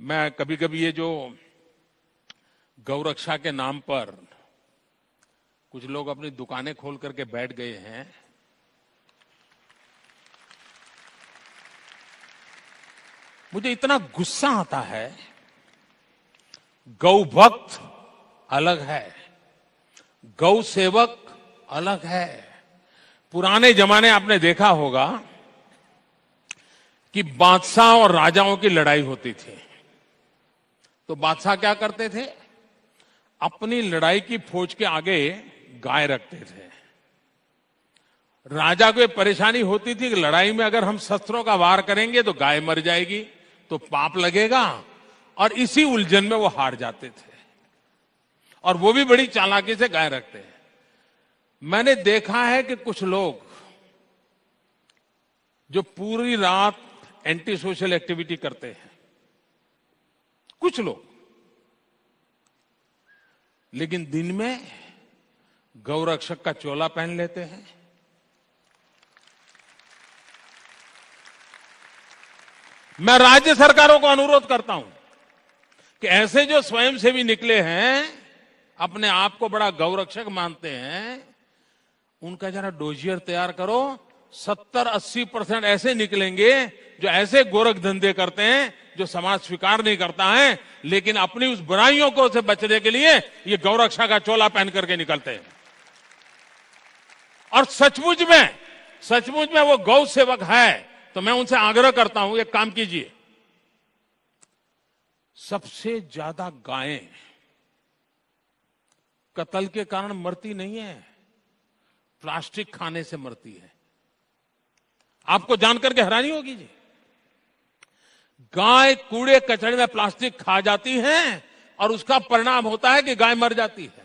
मैं कभी कभी ये जो गौरक्षा के नाम पर कुछ लोग अपनी दुकानें खोल करके बैठ गए हैं मुझे इतना गुस्सा आता है गौ भक्त अलग है गौ सेवक अलग है पुराने जमाने आपने देखा होगा कि बादशाह और राजाओं की लड़ाई होती थी तो बादशाह क्या करते थे अपनी लड़ाई की फौज के आगे गाय रखते थे राजा को परेशानी होती थी कि लड़ाई में अगर हम शस्त्रों का वार करेंगे तो गाय मर जाएगी तो पाप लगेगा और इसी उलझन में वो हार जाते थे और वो भी बड़ी चालाकी से गाय रखते हैं मैंने देखा है कि कुछ लोग जो पूरी रात एंटी सोशल एक्टिविटी करते हैं कुछ लोग लेकिन दिन में गौरक्षक का चोला पहन लेते हैं मैं राज्य सरकारों को अनुरोध करता हूं कि ऐसे जो स्वयंसेवी निकले हैं अपने आप को बड़ा गौरक्षक मानते हैं उनका जरा डोजियर तैयार करो सत्तर अस्सी परसेंट ऐसे निकलेंगे जो ऐसे गोरख धंधे करते हैं जो समाज स्वीकार नहीं करता है लेकिन अपनी उस बुराइयों को से बचने के लिए ये गौरक्षा का चोला पहन करके निकलते हैं और सचमुच में सचमुच में वो गौ सेवक है तो मैं उनसे आग्रह करता हूं एक काम कीजिए सबसे ज्यादा गायें कत्ल के कारण मरती नहीं है प्लास्टिक खाने से मरती है आपको जानकर के हैरानी होगी जी गाय कूड़े कचड़े में प्लास्टिक खा जाती है और उसका परिणाम होता है कि गाय मर जाती है